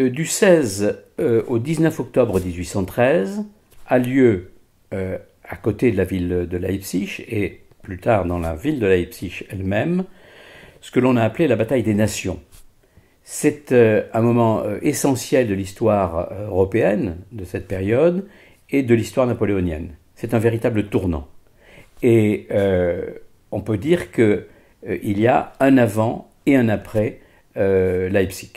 Euh, du 16 euh, au 19 octobre 1813 a lieu euh, à côté de la ville de Leipzig et plus tard dans la ville de Leipzig elle-même ce que l'on a appelé la bataille des nations. C'est un moment essentiel de l'histoire européenne de cette période et de l'histoire napoléonienne. C'est un véritable tournant. Et on peut dire qu'il y a un avant et un après Leipzig.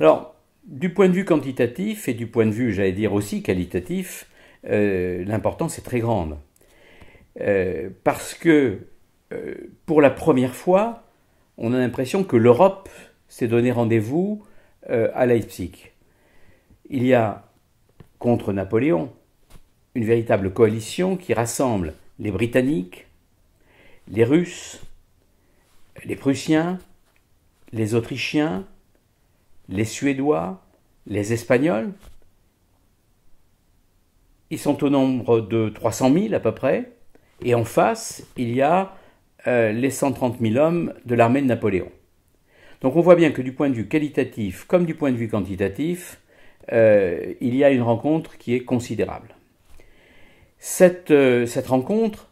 Alors, du point de vue quantitatif et du point de vue, j'allais dire aussi qualitatif, euh, l'importance est très grande. Euh, parce que, euh, pour la première fois, on a l'impression que l'Europe s'est donné rendez-vous à Leipzig. Il y a, contre Napoléon, une véritable coalition qui rassemble les Britanniques, les Russes, les Prussiens, les Autrichiens, les Suédois, les Espagnols. Ils sont au nombre de 300 000 à peu près. Et en face, il y a euh, les 130 000 hommes de l'armée de Napoléon. Donc on voit bien que du point de vue qualitatif comme du point de vue quantitatif, euh, il y a une rencontre qui est considérable. cette euh, rencontre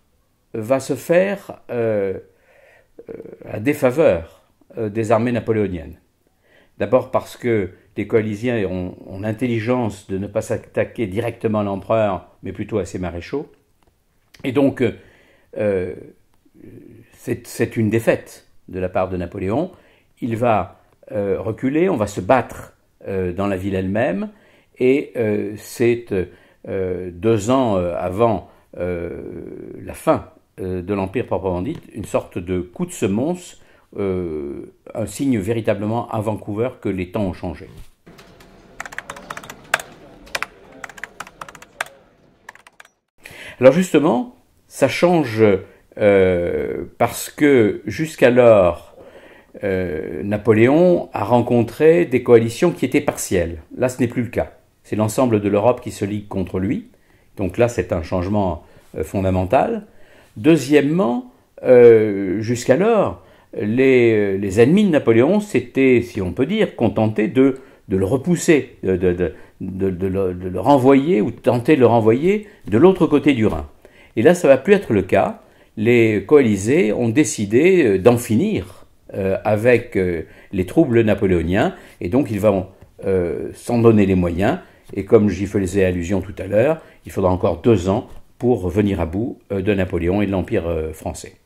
va se faire à défaveur des armées napoléoniennes. D'abord parce que les coalisiens ont, l'intelligence de ne pas s'attaquer directement à l'empereur, mais plutôt à ses maréchaux. Et donc, euh, euh, c'est une défaite de la part de Napoléon. Il va euh, reculer, on va se battre dans la ville elle-même, et c'est deux ans avant la fin de l'Empire proprement dit, une sorte de coup de semonce euh, un signe véritablement à Vancouver que les temps ont changé. Alors justement, ça change euh, parce que jusqu'alors, euh, Napoléon a rencontré des coalitions qui étaient partielles. Là, ce n'est plus le cas. C'est l'ensemble de l'Europe qui se ligue contre lui. Donc là, c'est un changement fondamental. Deuxièmement, jusqu'alors, euh, les, ennemis de Napoléon s'étaient, si on peut dire, contentés de, de le repousser, de, le, de, renvoyer ou tenter de le renvoyer de l'autre côté du Rhin. Et là, ça va plus être le cas. Les coalisés ont décidé euh, d'en finir euh, avec les troubles napoléoniens, et donc ils vont s'en donner les moyens. Et comme j'y faisais allusion tout à l'heure, il faudra encore deux ans pour venir à bout de Napoléon et de l'Empire français.